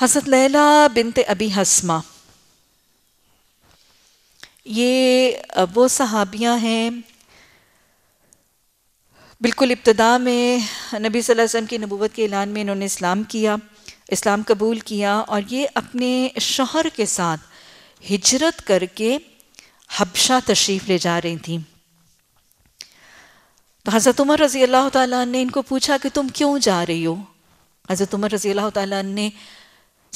हजरत लैला बिनते अबी हसमा ये वो सहाबियाँ हैं बिल्कुल इब्तदा में नबी सल्लल्लाहु अलैहि वसल्लम की नबूवत के ऐलान में इन्होंने इस्लाम किया इस्लाम कबूल किया और ये अपने शोहर के साथ हिजरत करके हबशा तशरीफ़ ले जा रही थी तो हज़रत उमर रज़ी अल्लाह ताला ने इनको पूछा कि तुम क्यों जा रही हो हज़रत उमर रज़ी अल्लाह ताला ने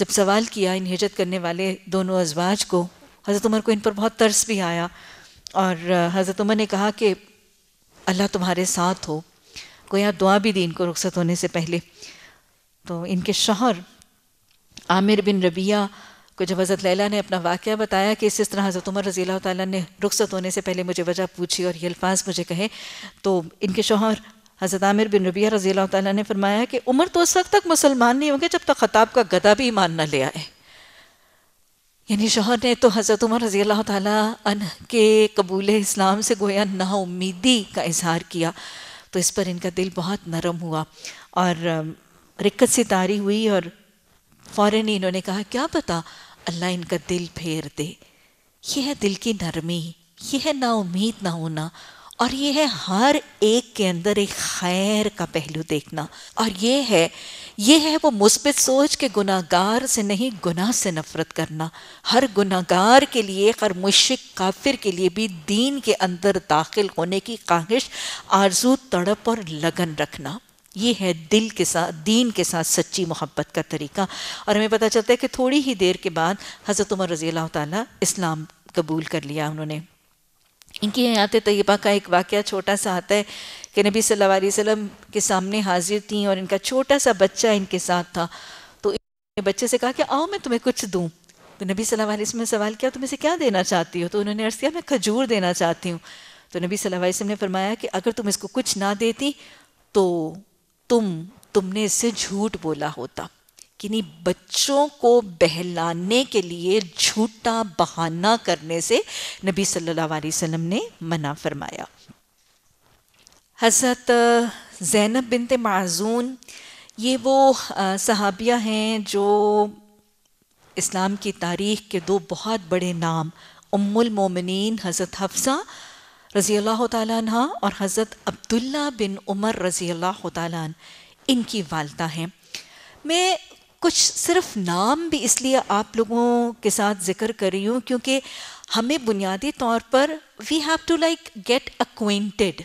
जब सवाल किया इन हिजरत करने वाले दोनों अजवाज को हज़रत उमर को इन पर बहुत तरस भी आया और हज़रत उमर ने कहा कि अल्लाह तुम्हारे साथ हो कोई आप दुआ भी दी इनको रुखसत होने से पहले तो इनके शोहर आमिर बिन रबिया को जब हज़रत लैला ने अपना वाक़ बताया कि इस तरह हज़रत उमर रज़ी अल्लाह ने रुख्सत होने से पहले मुझे वजह पूछी और ये अल्फाज मुझे कहे तो इनके शोहर हज़रत आमिर बिन रबिया रज़ी अल्लाह ने फरमाया कि उम्र तो उस वक्त तक मुसलमान नहीं होंगे जब तक खताब का गदा भी ईमान न ले आए यानी शोहर ने तो हज़रत उमर रज़ी अल्लाह तन के कबूल इस्लाम से गोया नाउमीदी का इजहार किया तो इस पर इनका दिल बहुत नरम हुआ और रिक्कत से तारी हुई और फ़ौर ही इन्होंने कहा क्या पता अल्लाह इनका दिल फेर दे यह है दिल की नरमी यह है नाउमीद ना होना और ये है हर एक के अंदर एक खैर का पहलू देखना और ये है ये है वो मुस्बित सोच के गुनागार से नहीं गुनाह से नफरत करना हर गुनागार के लिए हर मुशिक काफिर के लिए भी दीन के अंदर दाखिल होने की काहिश आरजू तड़प और लगन रखना ये है दिल के साथ दीन के साथ सच्ची मोहब्बत का तरीका और हमें पता चलता है कि थोड़ी ही देर के बाद हज़रत उमर रज़ी अल्लाह ताला इस्लाम कबूल कर लिया उन्होंने इनकी आते तयबा तो का एक वाक़ छोटा सा आता है कि नबी सल्लल्लाहु अलैहि वसल्लम के सामने हाजिर थी और इनका छोटा सा बच्चा इनके साथ था तो इन्होंने बच्चे से कहा कि आओ मैं तुम्हें कुछ दूँ तो नबी सल्लल्लाहु अलैहि वसल्लम ने सवाल किया तुम इसे क्या देना चाहती हो तो उन्होंने अर्ज़ किया मैं खजूर देना चाहती हूँ तो नबी सल्लल्लाहु अलैहि वसल्लम ने फरमाया कि अगर तुम इसको कुछ ना देती तो तुम तुमने इससे झूठ बोला होता किन्हीं बच्चों को बहलाने के लिए झूठा बहाना करने से नबी सल्लल्लाहु अलैहि वसल्लम ने मना फरमाया हज़रत जैनब बिनते माजून ये वो सहाबिया हैं जो इस्लाम की तारीख के दो बहुत बड़े नाम उम्मुल मोमिनीन हज़रत हफ्सा रज़ी अल्लाह तह और हज़रत अब्दुल्ला बिन उमर रज़ी अल्लाह तन इनकी वालता हैं मैं कुछ सिर्फ नाम भी इसलिए आप लोगों के साथ जिक्र कर रही हूँ क्योंकि हमें बुनियादी तौर पर we have to like get acquainted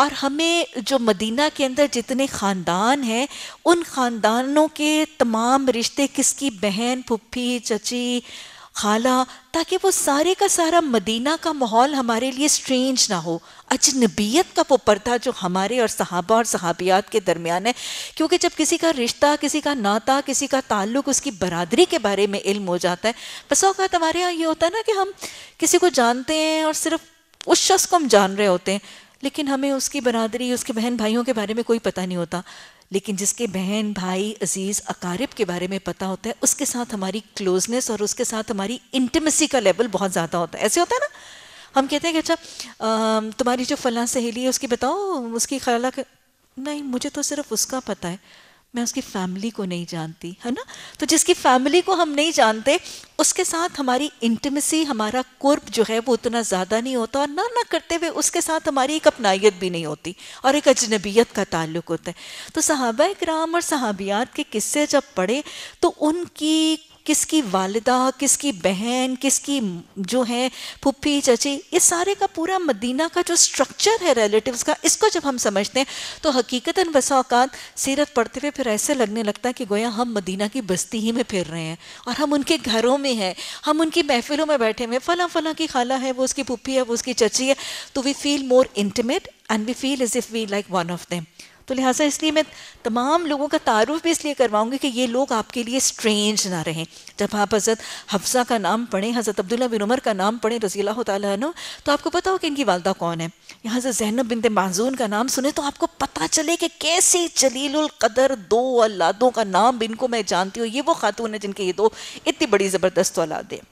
और हमें जो मदीना के अंदर जितने ख़ानदान हैं उन ख़ानदानों के तमाम रिश्ते किसकी बहन पुप्पी चची खाला ताकि वो सारे का सारा मदीना का माहौल हमारे लिए स्ट्रेंज ना हो अजनबीत का वो पर्दा जो हमारे और सहाबा और सहाबियात के दरमियान है क्योंकि जब किसी का रिश्ता किसी का नाता किसी का ताल्लुक उसकी बरदरी के बारे में इल्म हो जाता है बस अवत हमारे यहाँ ये होता है ना कि हम किसी को जानते हैं और सिर्फ उस शख्स को हम जान रहे होते हैं लेकिन हमें उसकी बरादरी उसके बहन भाइयों के बारे में कोई पता नहीं होता लेकिन जिसके बहन भाई अजीज़ अकारिब के बारे में पता होता है उसके साथ हमारी क्लोजनेस और उसके साथ हमारी इंटमेसी का लेवल बहुत ज़्यादा होता है ऐसे होता है ना हम कहते हैं कि अच्छा तुम्हारी जो फला सहेली है उसकी बताओ उसकी ख्याल नहीं मुझे तो सिर्फ उसका पता है मैं उसकी फैमिली को नहीं जानती है ना तो जिसकी फैमिली को हम नहीं जानते उसके साथ हमारी इंटीमेसी हमारा कुर्ब जो है वो उतना ज़्यादा नहीं होता और ना ना करते हुए उसके साथ हमारी एक अपनाइत भी नहीं होती और एक अजनबीयत का ताल्लुक होता है तो सहाबा कराम और सहाबियात के किस्से जब पढ़े तो उनकी किसकी वालदा किसकी बहन किसकी जो है पुप्पी चची इस सारे का पूरा मदीना का जो स्ट्रक्चर है रिलेटिव्स का इसको जब हम समझते हैं तो हकीकता बसा औकात सीरत पढ़ते हुए फिर ऐसे लगने लगता है कि गोया हम मदीना की बस्ती ही में फिर रहे हैं और हम उनके घरों में हैं हम उनकी महफिलों में बैठे हुए फ़ला फ़ला की खाला है वो उसकी पुप्पी है वो उसकी चची है तो we feel more intimate and we feel is if we like one of them तो लिहाजा इसलिए मैं तमाम लोगों का तारुफ भी इसलिए करवाऊँगी कि ये लोग आपके लिए स्ट्रेंज ना रहें जब आप हज़रत हफ्सा का नाम पढ़ें हज़रत अब्दुल्ला बिन उमर का नाम पढ़ें रजी तन तु तो आपको पता हो कि इनकी वालदा कौन है यहाँ से जैनब बिन माजून का नाम सुने तो आपको पता चले कि कैसे जलीलकदर दो औलादों का नाम इनको मैं जानती हूँ ये वो खातून है जिनके ये दो इतनी बड़ी ज़बरदस्त औलादें